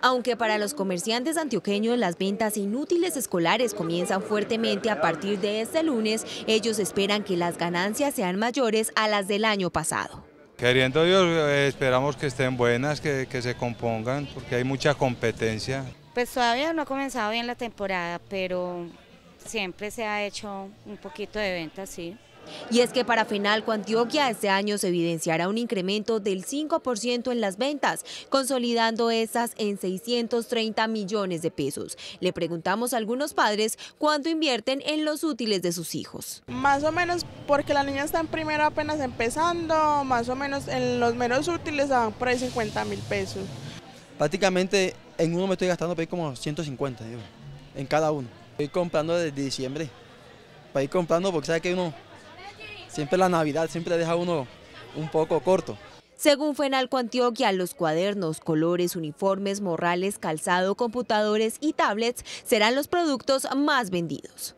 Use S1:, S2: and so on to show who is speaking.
S1: Aunque para los comerciantes antioqueños las ventas inútiles escolares comienzan fuertemente a partir de este lunes, ellos esperan que las ganancias sean mayores a las del
S2: año pasado.
S3: Queriendo Dios, eh, esperamos que estén buenas, que, se compongan, porque hay mucha competencia.
S2: Pues todavía no ha comenzado bien la temporada, pero siempre se ha hecho un poquito de venta, sí. Y es que para final, Antioquia
S1: este año se evidenciará un incremento del 5% en las ventas, consolidando esas en 630 millones de pesos. Le preguntamos a algunos padres cuánto
S4: invierten en los útiles de sus hijos. Más o menos porque la niña está en primero apenas empezando, más o menos en los menos útiles van por ahí 50 mil pesos.
S5: Prácticamente en uno me estoy gastando como 150 en cada uno. Estoy comprando desde diciembre, para ir comprando porque sabe que uno siempre la Navidad siempre deja uno un poco corto. Según Fenalco Antioquia, los cuadernos, colores, uniformes,
S1: morrales, calzado, computadores y tablets serán los productos más vendidos.